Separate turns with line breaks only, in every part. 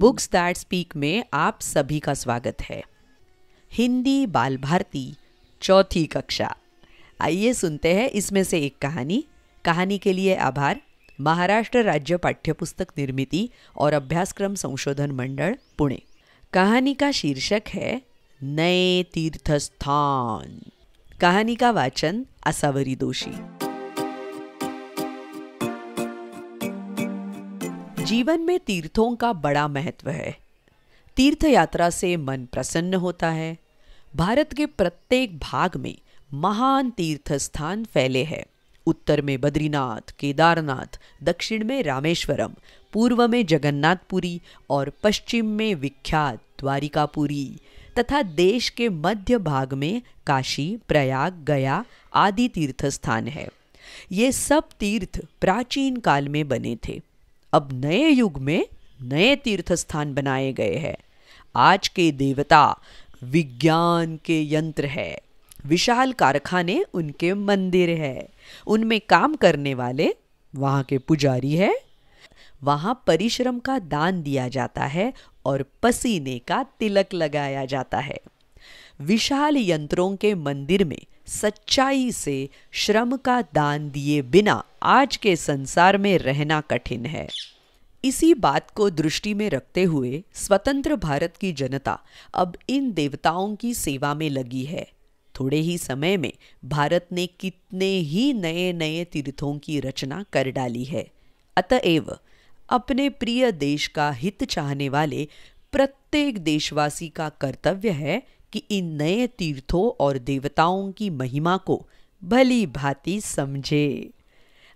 Books that speak में आप सभी का स्वागत है हिंदी बाल भारती चौथी कक्षा आइए सुनते हैं इसमें से एक कहानी कहानी के लिए आभार महाराष्ट्र राज्य पाठ्यपुस्तक निर्मित और अभ्यासक्रम संशोधन मंडल पुणे कहानी का शीर्षक है नए तीर्थस्थान कहानी का वाचन असावरी दोषी जीवन में तीर्थों का बड़ा महत्व है तीर्थ यात्रा से मन प्रसन्न होता है भारत के प्रत्येक भाग में महान तीर्थ स्थान फैले हैं उत्तर में बद्रीनाथ केदारनाथ दक्षिण में रामेश्वरम पूर्व में जगन्नाथपुरी और पश्चिम में विख्यात द्वारिकापुरी तथा देश के मध्य भाग में काशी प्रयाग गया आदि तीर्थ स्थान है ये सब तीर्थ प्राचीन काल में बने थे अब नए युग में नए तीर्थ स्थान बनाए गए हैं आज के देवता विज्ञान के यंत्र है विशाल कारखाने उनके मंदिर है उनमें काम करने वाले वहाँ के पुजारी है वहाँ परिश्रम का दान दिया जाता है और पसीने का तिलक लगाया जाता है विशाल यंत्रों के मंदिर में सच्चाई से श्रम का दान दिए बिना आज के संसार में रहना कठिन है इसी बात को दृष्टि में रखते हुए स्वतंत्र भारत की जनता अब इन देवताओं की सेवा में लगी है थोड़े ही समय में भारत ने कितने ही नए नए तीर्थों की रचना कर डाली है अतएव अपने प्रिय देश का हित चाहने वाले प्रत्येक देशवासी का कर्तव्य है कि इन नए तीर्थों और देवताओं की महिमा को भली भांति समझे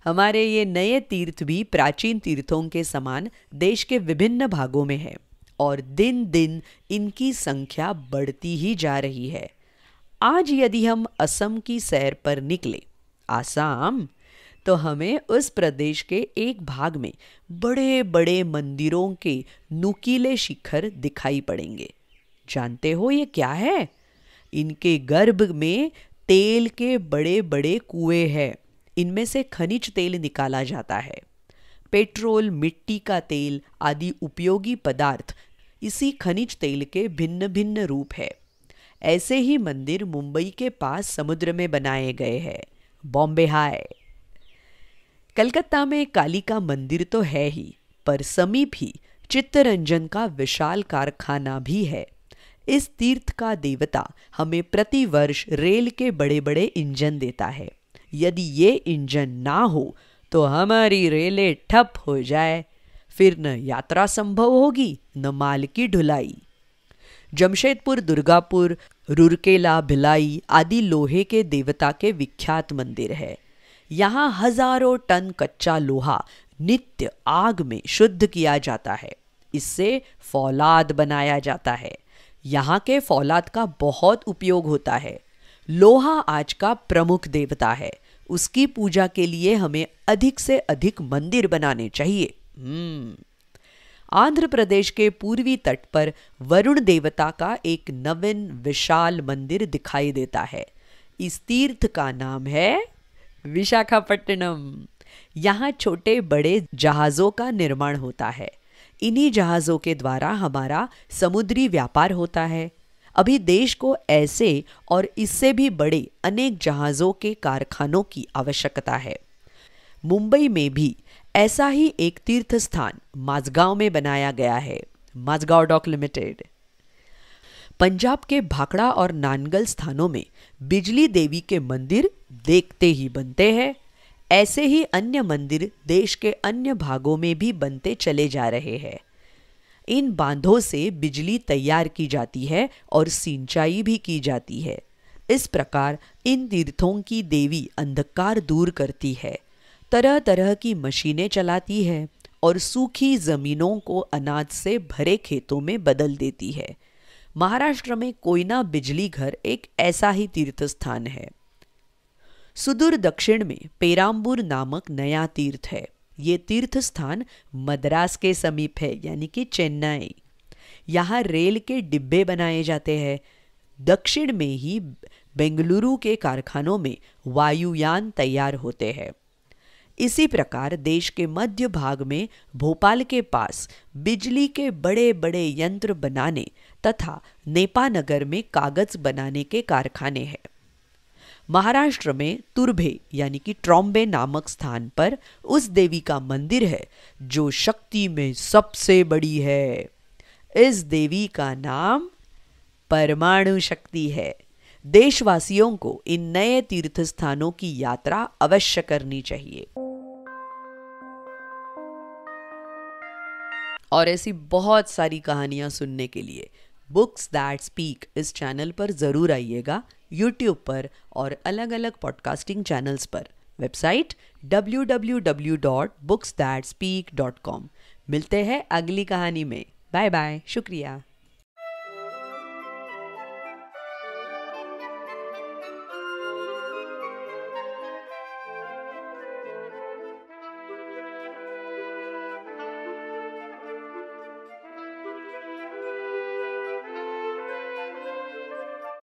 हमारे ये नए तीर्थ भी प्राचीन तीर्थों के समान देश के विभिन्न भागों में है और दिन दिन इनकी संख्या बढ़ती ही जा रही है आज यदि हम असम की सैर पर निकले आसाम तो हमें उस प्रदेश के एक भाग में बड़े बड़े मंदिरों के नुकीले शिखर दिखाई पड़ेंगे जानते हो ये क्या है इनके गर्भ में तेल के बड़े बड़े कुएं हैं इनमें से खनिज तेल निकाला जाता है पेट्रोल मिट्टी का तेल आदि उपयोगी पदार्थ इसी खनिज तेल के भिन्न भिन्न रूप है ऐसे ही मंदिर मुंबई के पास समुद्र में बनाए गए हैं बॉम्बे हाय कलकत्ता में काली का मंदिर तो है ही पर समीप ही चित्तरंजन का विशाल कारखाना भी है इस तीर्थ का देवता हमें प्रति वर्ष रेल के बड़े बड़े इंजन देता है यदि ये इंजन ना हो तो हमारी रेलें ठप हो जाए फिर न यात्रा संभव होगी न माल की ढुलाई जमशेदपुर दुर्गापुर रुरकेला भिलाई आदि लोहे के देवता के विख्यात मंदिर है यहाँ हजारों टन कच्चा लोहा नित्य आग में शुद्ध किया जाता है इससे फौलाद बनाया जाता है यहाँ के फौलाद का बहुत उपयोग होता है लोहा आज का प्रमुख देवता है उसकी पूजा के लिए हमें अधिक से अधिक मंदिर बनाने चाहिए हम्म। आंध्र प्रदेश के पूर्वी तट पर वरुण देवता का एक नवीन विशाल मंदिर दिखाई देता है इस तीर्थ का नाम है विशाखापट्टनम यहाँ छोटे बड़े जहाज़ों का निर्माण होता है इन्हीं जहाज़ों के द्वारा हमारा समुद्री व्यापार होता है अभी देश को ऐसे और इससे भी बड़े अनेक जहाज़ों के कारखानों की आवश्यकता है मुंबई में भी ऐसा ही एक तीर्थ स्थान माजगांव में बनाया गया है माजगांव डॉक लिमिटेड पंजाब के भाकड़ा और नानगल स्थानों में बिजली देवी के मंदिर देखते ही बनते हैं ऐसे ही अन्य मंदिर देश के अन्य भागों में भी बनते चले जा रहे हैं इन बांधों से बिजली तैयार की जाती है और सिंचाई भी की जाती है इस प्रकार इन तीर्थों की देवी अंधकार दूर करती है तरह तरह की मशीनें चलाती है और सूखी जमीनों को अनाज से भरे खेतों में बदल देती है महाराष्ट्र में कोयना बिजली घर एक ऐसा ही तीर्थ स्थान है सुदूर दक्षिण में पेराम्बूर नामक नया तीर्थ है ये तीर्थ स्थान मद्रास के समीप है यानी कि चेन्नई यहाँ रेल के डिब्बे बनाए जाते हैं दक्षिण में ही बेंगलुरु के कारखानों में वायुयान तैयार होते हैं इसी प्रकार देश के मध्य भाग में भोपाल के पास बिजली के बड़े बड़े यंत्र बनाने तथा नेपानगर में कागज बनाने के कारखाने हैं महाराष्ट्र में तुर्भे यानी कि ट्रॉम्बे नामक स्थान पर उस देवी का मंदिर है जो शक्ति में सबसे बड़ी है इस देवी का नाम परमाणु शक्ति है देशवासियों को इन नए तीर्थ स्थानों की यात्रा अवश्य करनी चाहिए और ऐसी बहुत सारी कहानियां सुनने के लिए बुक्स दैट स्पीक इस चैनल पर ज़रूर आइएगा यूट्यूब पर और अलग अलग पॉडकास्टिंग चैनल्स पर वेबसाइट www.booksthatspeak.com मिलते हैं अगली कहानी में बाय बाय शुक्रिया